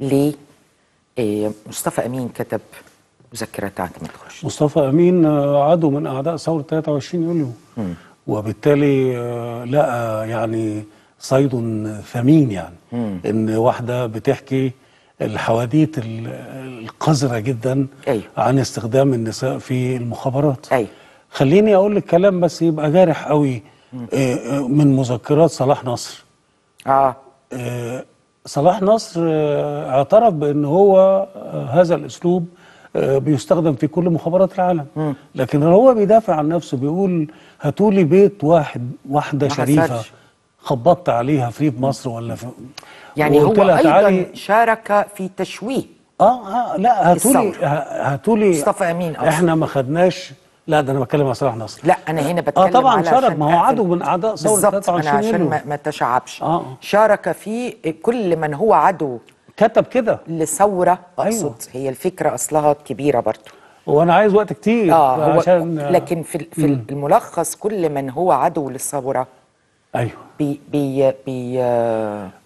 ليه مصطفى امين كتب مذكرات اعتماد خش مصطفى امين آه، عدو من اعداء ثوره 23 يوليو م. وبالتالي آه، لقى آه، يعني صيد ثمين يعني م. ان واحده بتحكي الحواديت القذره جدا أي. عن استخدام النساء في المخابرات أي. خليني اقول لك كلام بس يبقى جارح قوي من مذكرات صلاح نصر اه صلاح نصر آه، اعترف بان هو آه، هذا الاسلوب آه، بيستخدم في كل مخابرات العالم م. لكن هو بيدافع عن نفسه بيقول هاتولي بيت واحد واحده شريفه خبطت عليها في ريف مصر ولا في يعني هو ايضا شارك في تشويه اه, آه لا هاتولي هاتولي مصطفى امين احنا ما خدناش لا ده انا بتكلم على صلاح نصر لا انا هنا آه، بتكلم اه طبعا شارك ما هو عدو من اعضاء ثوره 23 أنا عشان ما, ما تشعبش آه. شارك فيه كل من هو عدو كتب كده لثوره أيوه. اقصد أيوة. هي الفكره اصلها كبيره برضه وانا عايز وقت كتير اه هو عشان لكن في في الملخص كل من هو عدو للثوره ايوه بي بي, بي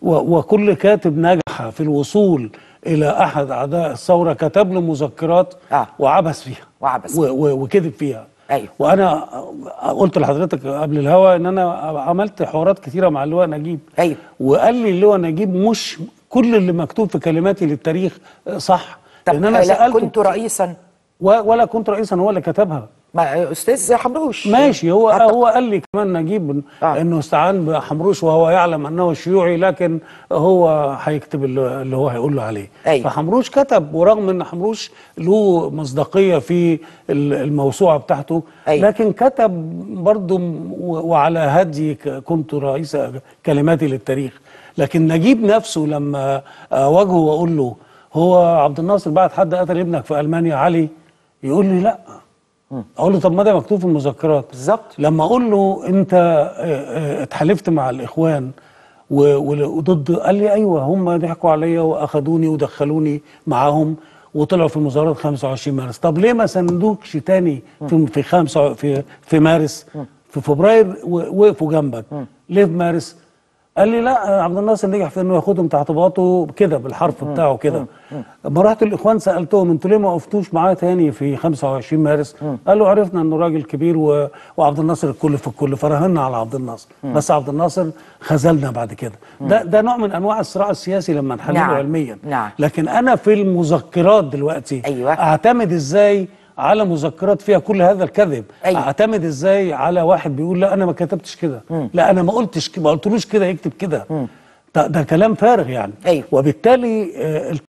وكل كاتب نجح في الوصول الى احد اعداء الثوره كتب له مذكرات آه. وعبس فيها وعبس وكذب فيها ايوه وانا قلت لحضرتك قبل الهوا ان انا عملت حوارات كثيره مع اللواء نجيب ايوه وقال لي اللواء نجيب مش كل اللي مكتوب في كلماتي للتاريخ صح طب لان انا سالته كنت رئيسا ولا كنت رئيسا هو اللي كتبها ما استاذ حمروش ماشي هو حتى. هو قال لي كمان نجيب آه. انه استعان بحمروش وهو يعلم انه شيوعي لكن هو هيكتب اللي هو هيقول له عليه أي. فحمروش كتب ورغم ان حمروش له مصداقيه في الموسوعه بتاعته أي. لكن كتب برضه وعلى هدي كنت رئيس كلماتي للتاريخ لكن نجيب نفسه لما واجهه واقول له هو عبد الناصر بعد حد قتل ابنك في المانيا علي يقول لي لا اقول له طب ما ده مكتوب في المذكرات بالظبط لما اقول له انت آه، آه، اتحالفت مع الاخوان وضد قال لي ايوه هم ضحكوا عليا واخدوني ودخلوني معاهم وطلعوا في مظاهرات 25 مارس طب ليه ما سندوكش تاني في في خمسة في في مارس في فبراير وقفوا جنبك ليه في مارس قال لي لا عبد الناصر نجح في انه ياخدهم تعطيباته كده بالحرف بتاعه كده لما رحت الاخوان سالتهم انتوا ليه ما وقفتوش معاه تاني في 25 مارس قالوا عرفنا انه راجل كبير و... وعبد الناصر الكل في الكل فرهنا على عبد الناصر بس عبد الناصر خذلنا بعد كده ده ده نوع من انواع الصراع السياسي لما نحلله نعم. علميا نعم. لكن انا في المذكرات دلوقتي أيوة. اعتمد ازاي على مذكرات فيها كل هذا الكذب أيوة. اعتمد ازاي على واحد بيقول لا انا ما كتبتش كده لا انا ما قلتش ما قلتلوش كده يكتب كده ده, كلام فارغ يعني أيوة. وبالتالي آه،